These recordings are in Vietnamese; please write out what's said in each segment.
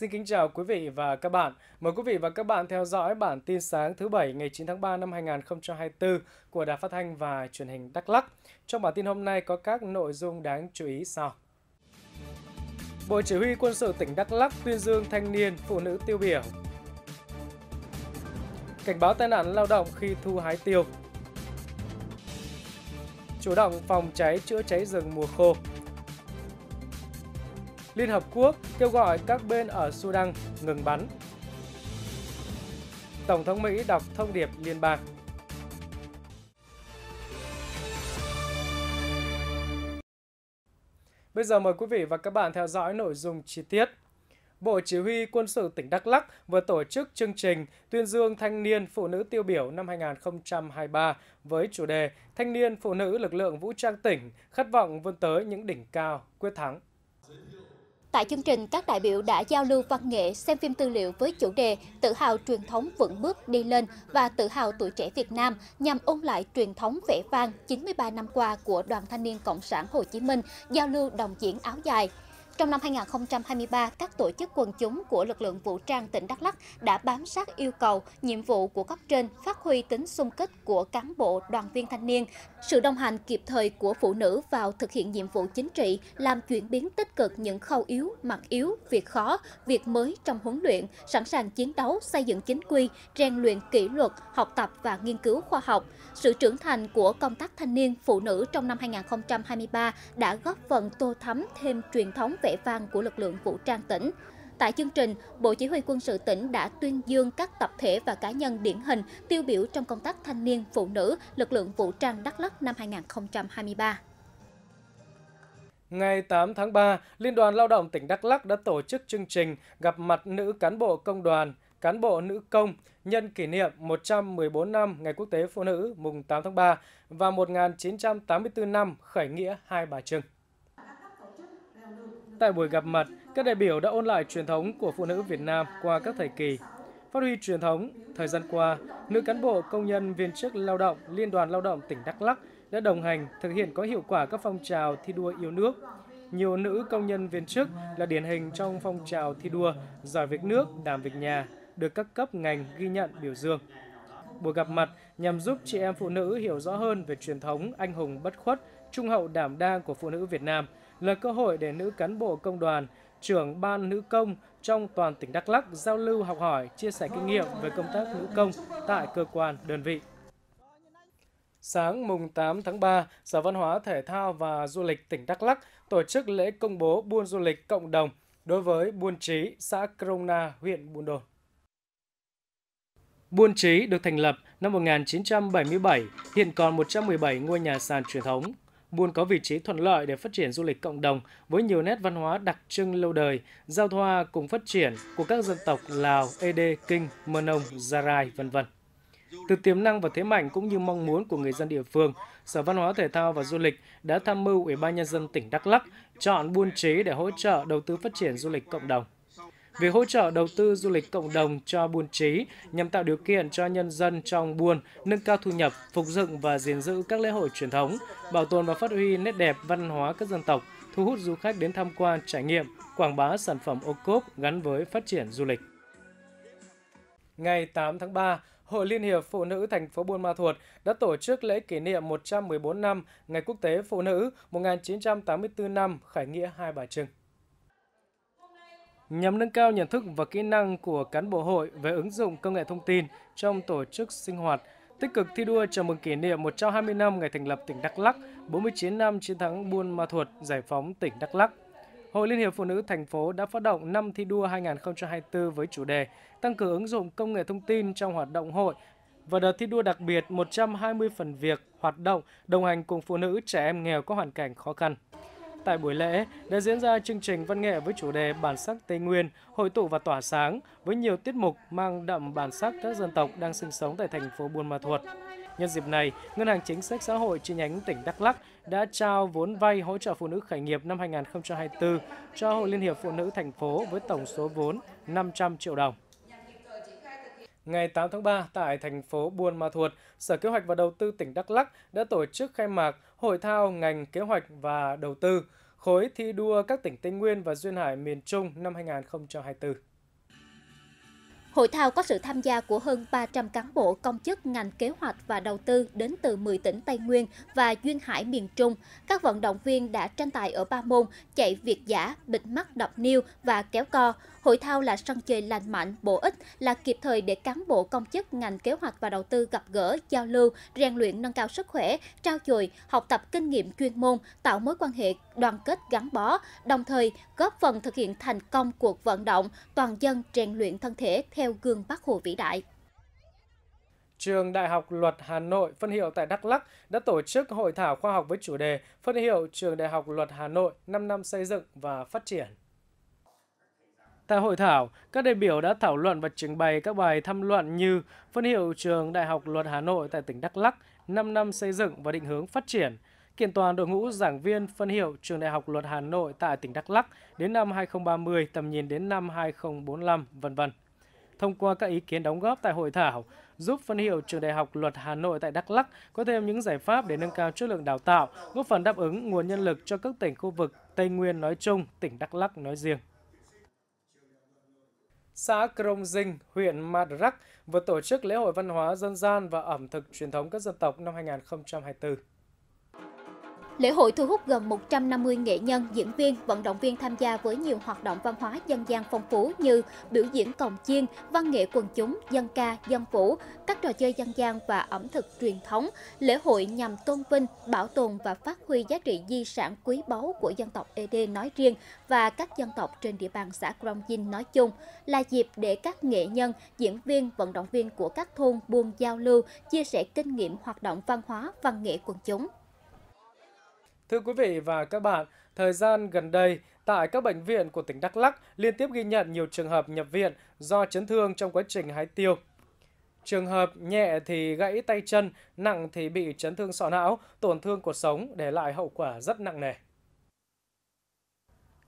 Xin kính chào quý vị và các bạn. Mời quý vị và các bạn theo dõi bản tin sáng thứ Bảy ngày 9 tháng 3 năm 2024 của Đài Phát Thanh và Truyền hình Đắk Lắk. Trong bản tin hôm nay có các nội dung đáng chú ý sau. Bộ Chỉ huy Quân sự tỉnh Đắk Lắk tuyên dương thanh niên, phụ nữ tiêu biểu. Cảnh báo tai nạn lao động khi thu hái tiêu. Chủ động phòng cháy chữa cháy rừng mùa khô, Liên Hợp Quốc kêu gọi các bên ở Sudan ngừng bắn. Tổng thống Mỹ đọc thông điệp liên bang. Bây giờ mời quý vị và các bạn theo dõi nội dung chi tiết. Bộ Chỉ huy Quân sự tỉnh Đắk Lắk vừa tổ chức chương trình tuyên dương thanh niên phụ nữ tiêu biểu năm 2023 với chủ đề Thanh niên phụ nữ lực lượng vũ trang tỉnh khát vọng vươn tới những đỉnh cao quyết thắng. Tại chương trình, các đại biểu đã giao lưu văn nghệ, xem phim tư liệu với chủ đề Tự hào truyền thống vững bước đi lên và Tự hào tuổi trẻ Việt Nam nhằm ôn lại truyền thống vẻ vang 93 năm qua của Đoàn Thanh niên Cộng sản Hồ Chí Minh, giao lưu đồng diễn áo dài. Trong năm 2023, các tổ chức quần chúng của lực lượng vũ trang tỉnh Đắk Lắk đã bám sát yêu cầu, nhiệm vụ của cấp trên, phát huy tính xung kích của cán bộ, đoàn viên thanh niên, sự đồng hành kịp thời của phụ nữ vào thực hiện nhiệm vụ chính trị, làm chuyển biến tích cực những khâu yếu, mặt yếu, việc khó, việc mới trong huấn luyện, sẵn sàng chiến đấu, xây dựng chính quy, rèn luyện kỷ luật, học tập và nghiên cứu khoa học. Sự trưởng thành của công tác thanh niên, phụ nữ trong năm 2023 đã góp phần tô thắm thêm truyền thống về vẻ vang của lực lượng vũ trang tỉnh. Tại chương trình, Bộ Chỉ huy quân sự tỉnh đã tuyên dương các tập thể và cá nhân điển hình tiêu biểu trong công tác thanh niên, phụ nữ, lực lượng vũ trang Đắk Lắk năm 2023. Ngày 8 tháng 3, Liên đoàn Lao động tỉnh Đắk Lắk đã tổ chức chương trình gặp mặt nữ cán bộ công đoàn, cán bộ nữ công nhân kỷ niệm 114 năm Ngày Quốc tế Phụ nữ mùng 8 tháng 3 và 1984 năm khởi nghĩa Hai Bà Trưng. Tại buổi gặp mặt, các đại biểu đã ôn lại truyền thống của phụ nữ Việt Nam qua các thời kỳ, phát huy truyền thống. Thời gian qua, nữ cán bộ công nhân viên chức lao động Liên đoàn Lao động tỉnh Đắk Lắc đã đồng hành thực hiện có hiệu quả các phong trào thi đua yêu nước. Nhiều nữ công nhân viên chức là điển hình trong phong trào thi đua giỏi việc nước, đảm việc nhà, được các cấp ngành ghi nhận biểu dương. Buổi gặp mặt nhằm giúp chị em phụ nữ hiểu rõ hơn về truyền thống anh hùng bất khuất, trung hậu đảm đang của phụ nữ Việt Nam – là cơ hội để nữ cán bộ công đoàn, trưởng ban nữ công trong toàn tỉnh Đắk Lắk giao lưu học hỏi, chia sẻ kinh nghiệm về công tác nữ công tại cơ quan, đơn vị. Sáng mùng 8 tháng 3, Sở Văn hóa, Thể thao và Du lịch tỉnh Đắk Lắk tổ chức lễ công bố buôn du lịch cộng đồng đối với Buôn Trí, xã Krona, huyện Buôn Đôn. Buôn Trí được thành lập năm 1977, hiện còn 117 ngôi nhà sàn truyền thống, Buôn có vị trí thuận lợi để phát triển du lịch cộng đồng với nhiều nét văn hóa đặc trưng lâu đời, giao thoa cùng phát triển của các dân tộc Lào, Ede, Kinh, Mơ Nông, Gia Rai, v.v. Từ tiềm năng và thế mạnh cũng như mong muốn của người dân địa phương, Sở Văn hóa Thể thao và Du lịch đã tham mưu Ủy ban Nhân dân tỉnh Đắk Lắk chọn Buôn trí để hỗ trợ đầu tư phát triển du lịch cộng đồng về hỗ trợ đầu tư du lịch cộng đồng cho buôn trí nhằm tạo điều kiện cho nhân dân trong buôn nâng cao thu nhập, phục dựng và gìn giữ các lễ hội truyền thống, bảo tồn và phát huy nét đẹp văn hóa các dân tộc, thu hút du khách đến tham quan, trải nghiệm, quảng bá sản phẩm ô cốp gắn với phát triển du lịch. Ngày 8 tháng 3, Hội Liên hiệp Phụ nữ thành phố Buôn Ma Thuột đã tổ chức lễ kỷ niệm 114 năm Ngày Quốc tế Phụ nữ 1984 năm khải nghĩa Hai Bà Trưng nhằm nâng cao nhận thức và kỹ năng của cán bộ hội về ứng dụng công nghệ thông tin trong tổ chức sinh hoạt, tích cực thi đua chào mừng kỷ niệm 120 năm ngày thành lập tỉnh Đắk Lắk, 49 năm chiến thắng Buôn Ma Thuột, giải phóng tỉnh Đắk Lắk. Hội Liên hiệp Phụ nữ thành phố đã phát động năm thi đua 2024 với chủ đề tăng cường ứng dụng công nghệ thông tin trong hoạt động hội và đợt thi đua đặc biệt 120 phần việc hoạt động đồng hành cùng phụ nữ trẻ em nghèo có hoàn cảnh khó khăn. Tại buổi lễ đã diễn ra chương trình văn nghệ với chủ đề Bản sắc Tây Nguyên, hội tụ và tỏa sáng với nhiều tiết mục mang đậm bản sắc các dân tộc đang sinh sống tại thành phố Buôn Ma Thuột. Nhân dịp này, Ngân hàng Chính sách Xã hội chi nhánh tỉnh Đắk Lắk đã trao vốn vay hỗ trợ phụ nữ khởi nghiệp năm 2024 cho Hội Liên hiệp Phụ nữ thành phố với tổng số vốn 500 triệu đồng. Ngày 8 tháng 3 tại thành phố Buôn Ma Thuột, Sở Kế hoạch và Đầu tư tỉnh Đắk Lắk đã tổ chức khai mạc Hội thao ngành kế hoạch và đầu tư khối thi đua các tỉnh Tây Nguyên và Duyên Hải miền Trung năm 2024. Hội thao có sự tham gia của hơn 300 cán bộ công chức ngành kế hoạch và đầu tư đến từ 10 tỉnh Tây Nguyên và Duyên Hải miền Trung. Các vận động viên đã tranh tài ở ba môn chạy việt giả, bịt mắt đọc niêu và kéo co. Hội thao là sân chơi lành mạnh, bổ ích, là kịp thời để cán bộ công chức ngành kế hoạch và đầu tư gặp gỡ, giao lưu, rèn luyện nâng cao sức khỏe, trao dồi, học tập kinh nghiệm chuyên môn, tạo mối quan hệ đoàn kết gắn bó, đồng thời góp phần thực hiện thành công cuộc vận động toàn dân rèn luyện thân thể theo gương Bác Hồ vĩ đại. Trường Đại học Luật Hà Nội phân hiệu tại Đắk Lắk đã tổ chức hội thảo khoa học với chủ đề Phân hiệu Trường Đại học Luật Hà Nội 5 năm xây dựng và phát triển. Tại hội thảo, các đại biểu đã thảo luận và trình bày các bài tham luận như phân hiệu trường Đại học Luật Hà Nội tại tỉnh Đắk Lắk 5 năm xây dựng và định hướng phát triển, kiện toàn đội ngũ giảng viên phân hiệu trường Đại học Luật Hà Nội tại tỉnh Đắk Lắk đến năm 2030, tầm nhìn đến năm 2045, vân vân. Thông qua các ý kiến đóng góp tại hội thảo, giúp phân hiệu trường Đại học Luật Hà Nội tại Đắk Lắk có thêm những giải pháp để nâng cao chất lượng đào tạo, góp phần đáp ứng nguồn nhân lực cho các tỉnh khu vực Tây Nguyên nói chung, tỉnh Đắk Lắk nói riêng xã Krông Dinh, huyện Madrak vừa tổ chức lễ hội văn hóa dân gian và ẩm thực truyền thống các dân tộc năm 2024. Lễ hội thu hút gần 150 nghệ nhân, diễn viên, vận động viên tham gia với nhiều hoạt động văn hóa dân gian phong phú như biểu diễn cồng chiên, văn nghệ quần chúng, dân ca, dân vũ, các trò chơi dân gian và ẩm thực truyền thống. Lễ hội nhằm tôn vinh, bảo tồn và phát huy giá trị di sản quý báu của dân tộc Ede nói riêng và các dân tộc trên địa bàn xã Krong Dinh nói chung, là dịp để các nghệ nhân, diễn viên, vận động viên của các thôn buôn giao lưu, chia sẻ kinh nghiệm hoạt động văn hóa, văn nghệ quần chúng. Thưa quý vị và các bạn, thời gian gần đây, tại các bệnh viện của tỉnh Đắk Lắk liên tiếp ghi nhận nhiều trường hợp nhập viện do chấn thương trong quá trình hái tiêu. Trường hợp nhẹ thì gãy tay chân, nặng thì bị chấn thương sọ não, tổn thương cuộc sống để lại hậu quả rất nặng nề.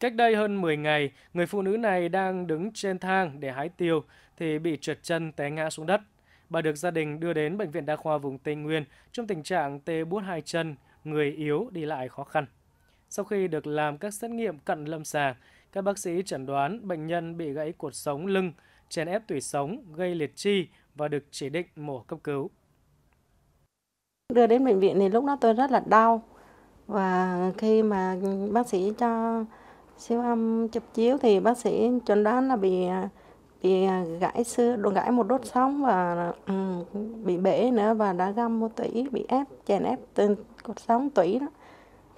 Cách đây hơn 10 ngày, người phụ nữ này đang đứng trên thang để hái tiêu thì bị trượt chân té ngã xuống đất. Bà được gia đình đưa đến Bệnh viện Đa khoa vùng Tây Nguyên trong tình trạng tê buốt hai chân, người yếu đi lại khó khăn. Sau khi được làm các xét nghiệm cận lâm sàng, các bác sĩ chẩn đoán bệnh nhân bị gãy cột sống lưng, chèn ép tủy sống, gây liệt chi và được chỉ định mổ cấp cứu. Đưa đến bệnh viện thì lúc đó tôi rất là đau và khi mà bác sĩ cho siêu âm chụp chiếu thì bác sĩ chẩn đoán là bị à, bị gãy xưa gãy một đốt xong và um, bị bể nữa và đã găm một tủy bị ép chèn ép từ cột sống tủy đó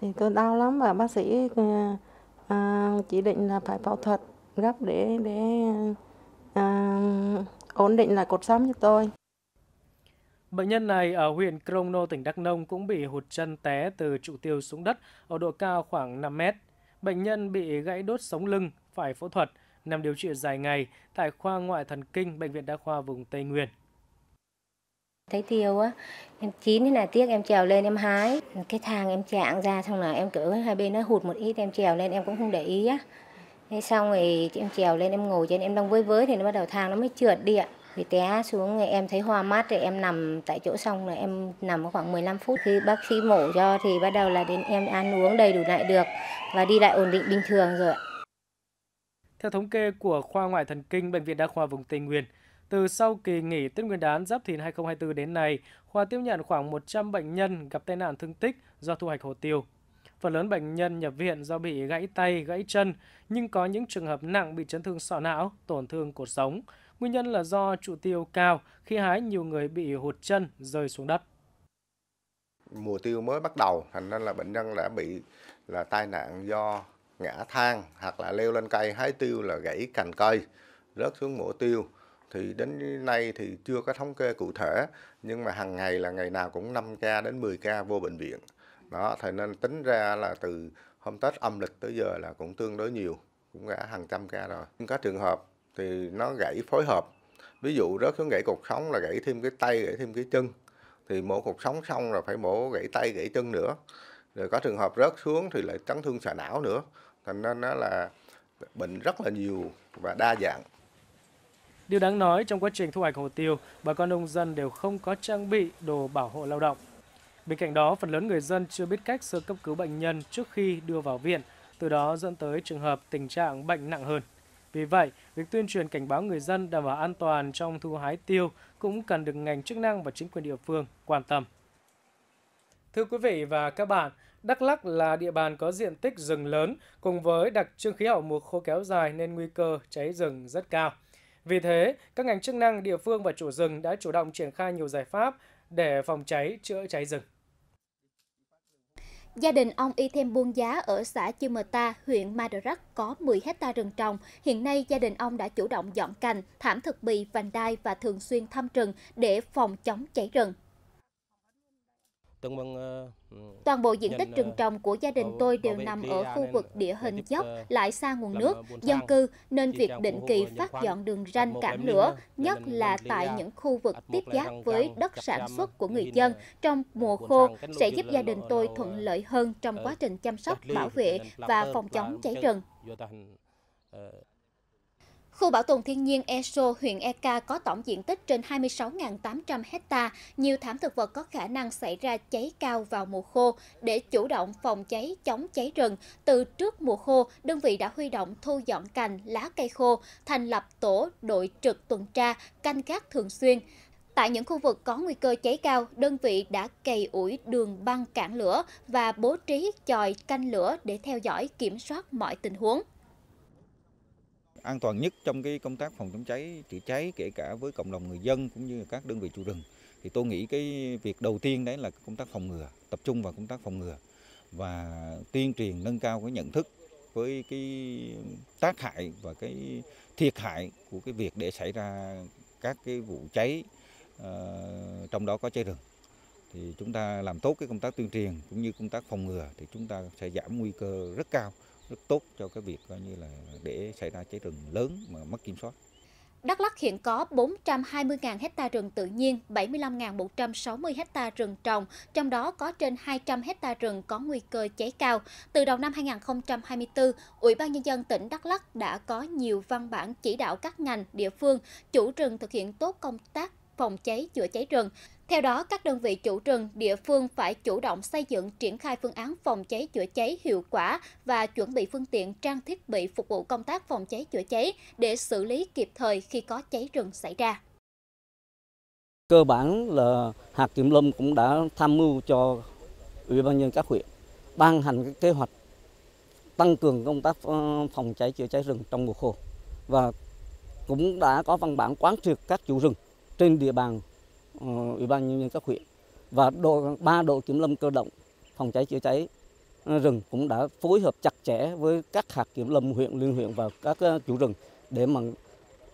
thì tôi đau lắm và bác sĩ uh, uh, chỉ định là phải phẫu thuật gấp để để uh, ổn định lại cột sống cho tôi Bệnh nhân này ở huyện Krông Nô tỉnh Đắk Nông cũng bị hụt chân té từ trụ tiêu xuống đất ở độ cao khoảng 5 mét. Bệnh nhân bị gãy đốt sống lưng, phải phẫu thuật, nằm điều trị dài ngày tại khoa ngoại thần kinh Bệnh viện Đa khoa vùng Tây Nguyên. Thấy tiêu á, em chín thế là tiếc em trèo lên em hái. Cái thang em chạng ra xong là em cứ hai bên nó hụt một ít em trèo lên em cũng không để ý á. Thế xong thì em trèo lên em ngồi trên em đang với với thì nó bắt đầu thang nó mới trượt đi ạ. Vì té xuống thì em thấy hoa mắt thì em nằm tại chỗ xong là em nằm khoảng 15 phút khi bác sĩ mổ cho thì bắt đầu là đến em ăn uống đầy đủ lại được và đi lại ổn định bình thường rồi ạ. Theo thống kê của khoa ngoại thần kinh Bệnh viện Đa khoa vùng Tây Nguyên, từ sau kỳ nghỉ Tết Nguyên đán Giáp Thìn 2024 đến nay, khoa tiếp nhận khoảng 100 bệnh nhân gặp tai nạn thương tích do thu hoạch hồ tiêu. Phần lớn bệnh nhân nhập viện do bị gãy tay, gãy chân, nhưng có những trường hợp nặng bị chấn thương sọ não, tổn thương cột sống. Nguyên nhân là do trụ tiêu cao, khi hái nhiều người bị hụt chân rơi xuống đất. Mùa tiêu mới bắt đầu, thành ra là bệnh nhân đã bị là tai nạn do ngã thang hoặc là leo lên cây hái tiêu là gãy cành cây rớt xuống mổ tiêu thì đến nay thì chưa có thống kê cụ thể nhưng mà hàng ngày là ngày nào cũng 5 ca đến 10 ca vô bệnh viện đó thì nên tính ra là từ hôm Tết âm lịch tới giờ là cũng tương đối nhiều cũng gã hàng trăm ca rồi có trường hợp thì nó gãy phối hợp ví dụ rớt xuống gãy cột sống là gãy thêm cái tay gãy thêm cái chân thì mổ cột sống xong rồi phải mổ gãy tay gãy chân nữa rồi có trường hợp rớt xuống thì lại chấn thương sọ não nữa thành nên nó là bệnh rất là nhiều và đa dạng. Điều đáng nói trong quá trình thu hoạch hồ tiêu, bà con nông dân đều không có trang bị đồ bảo hộ lao động. Bên cạnh đó, phần lớn người dân chưa biết cách sơ cấp cứu bệnh nhân trước khi đưa vào viện, từ đó dẫn tới trường hợp tình trạng bệnh nặng hơn. Vì vậy, việc tuyên truyền cảnh báo người dân đảm bảo an toàn trong thu hái tiêu cũng cần được ngành chức năng và chính quyền địa phương quan tâm. Thưa quý vị và các bạn, Đắk Lắc là địa bàn có diện tích rừng lớn cùng với đặc trưng khí hậu mùa khô kéo dài nên nguy cơ cháy rừng rất cao. Vì thế, các ngành chức năng địa phương và chủ rừng đã chủ động triển khai nhiều giải pháp để phòng cháy, chữa cháy rừng. Gia đình ông Y Thêm Buôn Giá ở xã Chư Mờ Ta, huyện Madarak có 10 hecta rừng trồng. Hiện nay, gia đình ông đã chủ động dọn cành, thảm thực bì, vành đai và thường xuyên thăm rừng để phòng chống cháy rừng. Ờ, ừ, Toàn bộ diện tích rừng ờ, trồng của gia đình tôi đều nằm ở khu vực ờ, địa hình dốc, lại xa nguồn nước, dân cư, nên việc định kỳ phát dọn đường ranh cản lửa, nhất là tại những khu vực tiếp giáp với đất sản xuất của người dân trong ừ, mùa khô sẽ giúp gia đình tôi thuận lợi hơn trong quá trình chăm sóc, bảo vệ và phòng chống cháy rừng. Khu bảo tồn thiên nhiên ESO, huyện EK có tổng diện tích trên 26.800 hecta, nhiều thảm thực vật có khả năng xảy ra cháy cao vào mùa khô. Để chủ động phòng cháy, chống cháy rừng, từ trước mùa khô, đơn vị đã huy động thu dọn cành, lá cây khô, thành lập tổ đội trực tuần tra, canh gác thường xuyên. Tại những khu vực có nguy cơ cháy cao, đơn vị đã cày ủi đường băng cản lửa và bố trí chòi canh lửa để theo dõi kiểm soát mọi tình huống an toàn nhất trong cái công tác phòng chống cháy chữa cháy kể cả với cộng đồng người dân cũng như các đơn vị chủ rừng thì tôi nghĩ cái việc đầu tiên đấy là công tác phòng ngừa tập trung vào công tác phòng ngừa và tuyên truyền nâng cao cái nhận thức với cái tác hại và cái thiệt hại của cái việc để xảy ra các cái vụ cháy ờ, trong đó có cháy rừng thì chúng ta làm tốt cái công tác tuyên truyền cũng như công tác phòng ngừa thì chúng ta sẽ giảm nguy cơ rất cao rất tốt cho cái việc coi như là để xảy ra cháy rừng lớn mà mất kiểm soát. Đắk Lắk hiện có 420.000 hecta rừng tự nhiên, 75.160 hecta rừng trồng, trong đó có trên 200 hecta rừng có nguy cơ cháy cao. Từ đầu năm 2024, Ủy ban Nhân dân tỉnh Đắk Lắk đã có nhiều văn bản chỉ đạo các ngành, địa phương, chủ rừng thực hiện tốt công tác phòng cháy, chữa cháy rừng, theo đó, các đơn vị chủ rừng, địa phương phải chủ động xây dựng triển khai phương án phòng cháy chữa cháy hiệu quả và chuẩn bị phương tiện trang thiết bị phục vụ công tác phòng cháy chữa cháy để xử lý kịp thời khi có cháy rừng xảy ra. Cơ bản là hạt kiểm lâm cũng đã tham mưu cho Ủy ban nhân các huyện ban hành các kế hoạch tăng cường công tác ờ, phòng cháy chữa cháy rừng trong mùa khô và cũng đã có văn bản quán triệt các chủ rừng trên địa bàn Ờ, ủy ban nhân dân các huyện và đội ba đội kiểm lâm cơ động phòng cháy chữa cháy ờ, rừng cũng đã phối hợp chặt chẽ với các hạt kiểm lâm huyện liên huyện và các ờ, chủ rừng để mà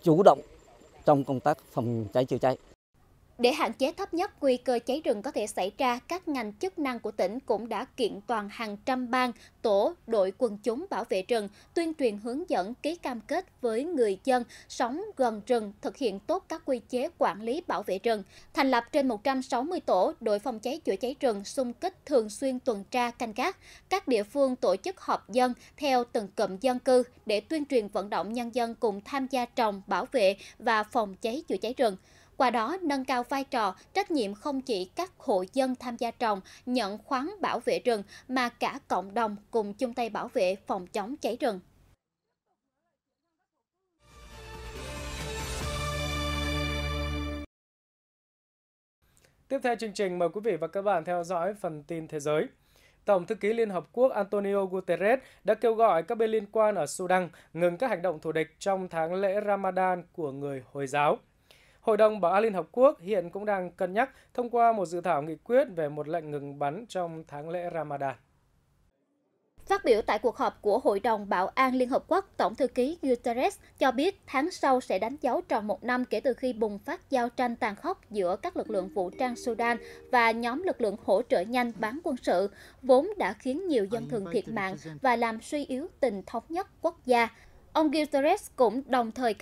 chủ động trong công tác phòng cháy chữa cháy để hạn chế thấp nhất nguy cơ cháy rừng có thể xảy ra, các ngành chức năng của tỉnh cũng đã kiện toàn hàng trăm ban, tổ, đội quần chúng bảo vệ rừng, tuyên truyền hướng dẫn ký cam kết với người dân sống gần rừng, thực hiện tốt các quy chế quản lý bảo vệ rừng, thành lập trên 160 tổ, đội phòng cháy chữa cháy rừng xung kích thường xuyên tuần tra canh gác. Các địa phương tổ chức họp dân theo từng cụm dân cư để tuyên truyền vận động nhân dân cùng tham gia trồng, bảo vệ và phòng cháy chữa cháy rừng qua đó nâng cao vai trò, trách nhiệm không chỉ các hộ dân tham gia trồng, nhận khoáng bảo vệ rừng mà cả cộng đồng cùng chung tay bảo vệ phòng chống cháy rừng. Tiếp theo chương trình mời quý vị và các bạn theo dõi phần tin thế giới. Tổng thư ký Liên Hợp Quốc Antonio Guterres đã kêu gọi các bên liên quan ở Sudan ngừng các hành động thù địch trong tháng lễ Ramadan của người Hồi giáo. Hội đồng Bảo an Liên Hợp Quốc hiện cũng đang cân nhắc thông qua một dự thảo nghị quyết về một lệnh ngừng bắn trong tháng lễ Ramadan. Phát biểu tại cuộc họp của Hội đồng Bảo an Liên Hợp Quốc, Tổng thư ký Guterres cho biết tháng sau sẽ đánh dấu tròn một năm kể từ khi bùng phát giao tranh tàn khốc giữa các lực lượng vũ trang Sudan và nhóm lực lượng hỗ trợ nhanh bán quân sự, vốn đã khiến nhiều dân thường thiệt mạng và làm suy yếu tình thống nhất quốc gia. Ông Guterres cũng đồng thời cảnh